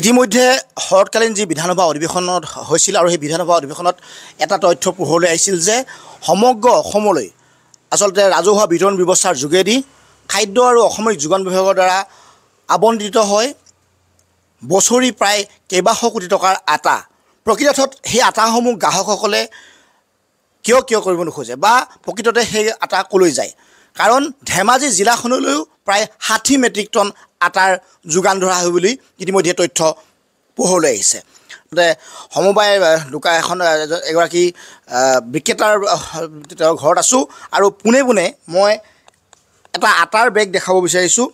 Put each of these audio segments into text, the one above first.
ইতিমধ্যে শৰৎকালীন যি বিধানসভা অধিৱেশনত হৈছিল আৰু সেই বিধানসভা অধিৱেশনত এটা তথ্য পোহৰলৈ আহিছিল যে সমগ্ৰ অসমলৈ আচলতে ৰাজহুৱা বিতৰণ ব্যৱস্থাৰ যোগেদি খাদ্য আৰু অসামৰিক যোগান বিভাগৰ দ্বাৰা আবণ্টিত হয় বছৰি প্ৰায় কেইবাশ কোটি টকাৰ আটা প্ৰকৃতাৰ্থত সেই আটাসমূহ গ্ৰাহকসকলে কিয় কিয় কৰিব নোখোজে বা প্ৰকৃততে সেই আটা ক'লৈ যায় কাৰণ ধেমাজি জিলাখনলৈও প্ৰায় ষাঠি মেট্ৰিক টন আটাৰ যোগান ধৰা হয় বুলি ইতিমধ্যে তথ্য পোহৰলৈ আহিছে সমবায় দোকা এখন এগৰাকী বিক্ৰেতাৰ তেওঁৰ ঘৰত আছোঁ আৰু পোনে পোনে মই এটা আটাৰ বেগ দেখাব বিচাৰিছোঁ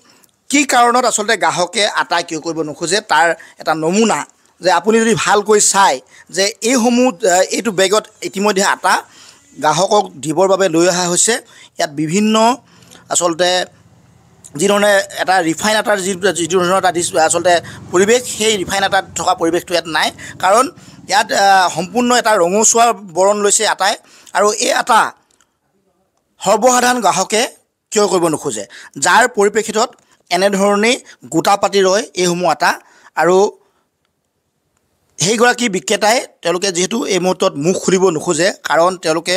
কি কাৰণত আচলতে গ্ৰাহকে আটা কিয় কৰিব নোখোজে তাৰ এটা নমুনা যে আপুনি যদি ভালকৈ চায় যে এইসমূহ এইটো বেগত ইতিমধ্যে আটা গ্ৰাহকক দিবৰ বাবে লৈ অহা হৈছে ইয়াত বিভিন্ন আচলতে যিধৰণে এটা ৰিফাইন আটাৰ যি যিটো ধৰণৰ এটা দিছ আচলতে পৰিৱেশ সেই ৰিফাইন আটাত থকা পৰিৱেশটো ইয়াত নাই কাৰণ ইয়াত সম্পূৰ্ণ এটা ৰঙচুৱা বৰণ লৈছে আটাই আৰু এই আটা সৰ্বসাধাৰণ গ্ৰাহকে ক্ৰয় কৰিব নোখোজে যাৰ পৰিপ্ৰেক্ষিতত এনেধৰণেই গোটা পাতি ৰয় এইসমূহ আটা আৰু সেইগৰাকী বিক্ৰেতাই তেওঁলোকে যিহেতু এই মুহূৰ্তত মুখ খুলিব নোখোজে কাৰণ তেওঁলোকে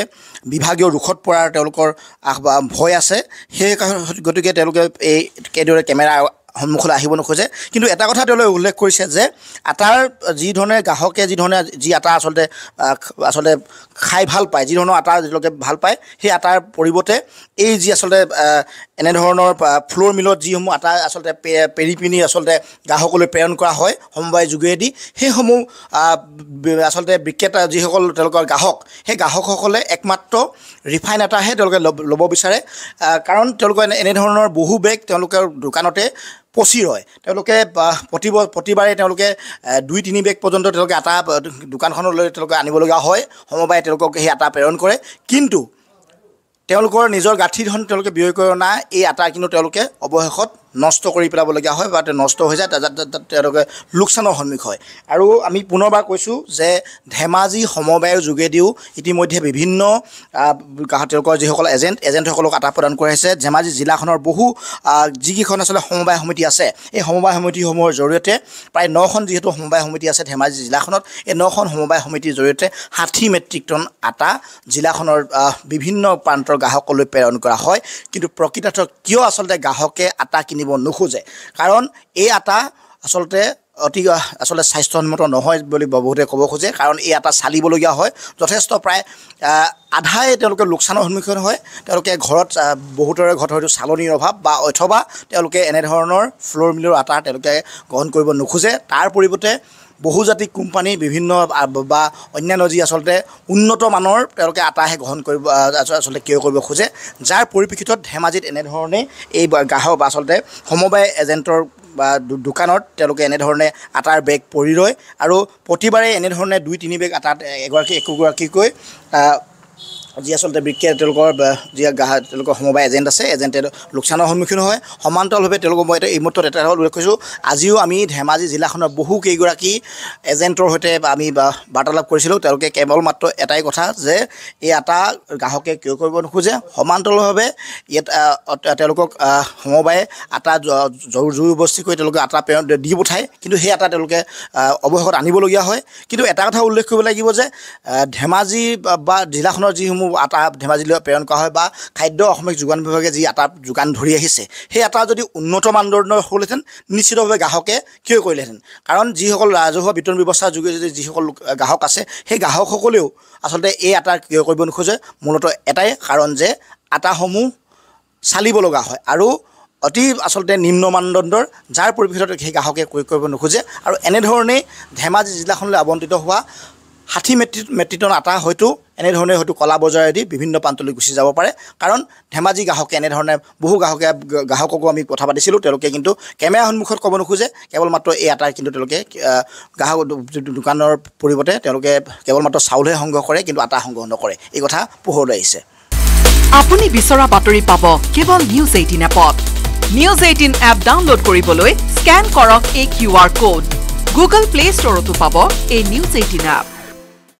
বিভাগীয় ৰোষত পৰাৰ তেওঁলোকৰ আহ ভয় আছে সেই গতিকে তেওঁলোকে এই কেইদৰে কেমেৰা সন্মুখলৈ আহিব নোখোজে কিন্তু এটা কথা তেওঁলোকে উল্লেখ কৰিছে যে আটাৰ যিধৰণে গ্ৰাহকে যিধৰণে যি আটা আচলতে আচলতে খাই ভাল পায় যিধৰণৰ আটা তেওঁলোকে ভাল পায় সেই আটাৰ পৰিৱৰ্তে এই যি আচলতে এনেধৰণৰ ফ্ল'ৰ মিলত যিসমূহ আটা আচলতে পেৰি পিনি আচলতে গ্ৰাহকলৈ প্ৰেৰণ কৰা হয় সমবায় যোগেদি সেইসমূহ আচলতে বিক্ৰেতা যিসকল তেওঁলোকৰ গ্ৰাহক সেই গ্ৰাহকসকলে একমাত্ৰ ৰিফাইন আটাহে তেওঁলোকে ল'ব বিচাৰে কাৰণ তেওঁলোকৰ এনেধৰণৰ বহু বেগ তেওঁলোকৰ দোকানতে পচি ৰয় তেওঁলোকে প্ৰতিব প্ৰতিবাৰে তেওঁলোকে দুই তিনি বেগ পৰ্যন্ত তেওঁলোকে আটা দোকানখনলৈ তেওঁলোকে আনিবলগীয়া হয় সমবায় তেওঁলোকক সেই আটা প্ৰেৰণ কৰে কিন্তু তেওঁলোকৰ নিজৰ গাঁঠি ধন তেওঁলোকে ব্যয় কৰি অনা এই আটা কিন্তু তেওঁলোকে অৱশেষত নষ্ট কৰি পেলাবলগীয়া হয় বা নষ্ট হৈ যায় তাত তেওঁলোকে লোকচানৰ সন্মুখীন হয় আৰু আমি পুনৰবাৰ কৈছোঁ যে ধেমাজি সমবায়ৰ যোগেদিও ইতিমধ্যে বিভিন্ন তেওঁলোকৰ যিসকল এজেণ্ট এজেণ্টসকলক আটা প্ৰদান কৰা হৈছে ধেমাজি জিলাখনৰ বহু যিকেইখন আচলতে সমবায় সমিতি আছে এই সমবায় সমিতিসমূহৰ জৰিয়তে প্ৰায় নখন যিহেতু সমবায় সমিতি আছে ধেমাজি জিলাখনত এই নখন সমবায় সমিতিৰ জৰিয়তে ষাঠি মেট্ৰিক টন আটা জিলাখনৰ বিভিন্ন প্ৰান্তৰ গ্ৰাহকলৈ প্ৰেৰণ কৰা হয় কিন্তু প্ৰকৃতাৰ্থ কিয় আচলতে গ্ৰাহকে আটা কিনি দিব নোখোজে কাৰণ এই আটা আচলতে অতি আচলতে স্বাস্থ্যসন্মত নহয় বুলি বহুতে ক'ব খোজে কাৰণ এই আটা চালিবলগীয়া হয় যথেষ্ট প্ৰায় আধাই তেওঁলোকে লোকচানৰ সন্মুখীন হয় তেওঁলোকে ঘৰত বহুতৰে ঘৰত হয়তো চালনীৰ অভাৱ বা অথবা তেওঁলোকে এনেধৰণৰ ফ্ল'ৰ মিলৰ আটা তেওঁলোকে গ্ৰহণ কৰিব নোখোজে তাৰ পৰিৱৰ্তে বহুজাতিক কোম্পানী বিভিন্ন বা অন্যান্য যি আচলতে উন্নত মানৰ তেওঁলোকে আটাহে গ্ৰহণ কৰিব আচলতে ক্ৰয় কৰিব খোজে যাৰ পৰিপ্ৰেক্ষিতত ধেমাজিত এনেধৰণে এই গ্ৰাহক বা আচলতে সমবায় এজেণ্টৰ বা দোকানত তেওঁলোকে এনেধৰণে আটাৰ বেগ পৰি ৰয় আৰু প্ৰতিবাৰে এনেধৰণে দুই তিনি বেগ আটাত এগৰাকী একোগৰাকীকৈ যি আচলতে বৃক্ষে তেওঁলোকৰ যি তেওঁলোকৰ সমবায় এজেণ্ট আছে এজেণ্টে লোকচানৰ সন্মুখীন হয় সমান্তৰালভাৱে তেওঁলোকক মই এই মুহূৰ্তত এটা কথা উল্লেখ কৰিছোঁ আজিও আমি ধেমাজি জিলাখনৰ বহুকেইগৰাকী এজেণ্টৰ সৈতে আমি বাৰ্তালাপ কৰিছিলোঁ তেওঁলোকে কেৱল মাত্ৰ এটাই কথা যে এই এটা গ্ৰাহকে ক্ৰয় কৰিব নোখোজে সমান্তৰালভাৱে ইয়াত তেওঁলোকক সমবায়ে আটা জৰু জুৰি বস্তি কৰি তেওঁলোকে আটা পেৰ দি পঠায় কিন্তু সেই আটা তেওঁলোকে অৱশেষত আনিবলগীয়া হয় কিন্তু এটা কথা উল্লেখ কৰিব লাগিব যে ধেমাজি বা জিলাখনৰ যিসমূহ যিসমূহ আটা ধেমাজিলৈ প্ৰেৰণ কৰা হয় বা খাদ্য অসমীয়া যোগান বিভাগে যি আটা যোগান ধৰি আহিছে সেই আটা যদি উন্নত মানদণ্ডৰ হ'লহেঁতেন নিশ্চিতভাৱে গ্ৰাহকে ক্ৰয় কৰিলেহেঁতেন কাৰণ যিসকল ৰাজহুৱা বিতৰণ ব্যৱস্থাৰ যোগে যদি যিসকল গ্ৰাহক আছে সেই গ্ৰাহকসকলেও আচলতে এই আটা ক্ৰয় কৰিব নোখোজে মূলতঃ এটাই কাৰণ যে আটাসমূহ চালিব লগা হয় আৰু অতি আচলতে নিম্ন মানদণ্ডৰ যাৰ পৰিপ্ৰেক্ষিতত সেই গ্ৰাহকে ক্ৰয় কৰিব নোখোজে আৰু এনেধৰণেই ধেমাজি জিলাখনলৈ আৱণ্টিত হোৱা ষাঠি মেট্ৰিক মেট্ৰিক টন আটা হয়তো এনেধৰণে হয়তো কলা বজাৰেদি বিভিন্ন প্ৰান্তলৈ গুচি যাব পাৰে কাৰণ ধেমাজি গ্ৰাহকে এনেধৰণে বহু গ্ৰাহকে গ্ৰাহককো আমি কথা পাতিছিলোঁ তেওঁলোকে কিন্তু কেমেৰা সন্মুখত ক'ব নোখোজে কেৱল মাত্ৰ এই আটাই কিন্তু তেওঁলোকে গ্ৰাহক দোকানৰ পৰিৱৰ্তে তেওঁলোকে কেৱল মাত্ৰ চাউলহে সংগ্ৰহ কৰে কিন্তু আটা সংগ্ৰহ নকৰে এই কথা পোহৰলৈ আহিছে আপুনি বিচৰা বাতৰি পাব কেৱল নিউজ এইটিন এপত নিউজ এইটিন এপ ডাউনলোড কৰিবলৈ স্কেন কৰক এই Q R code Google Play ষ্টৰতো পাব এই নিউজ এইটিন এপ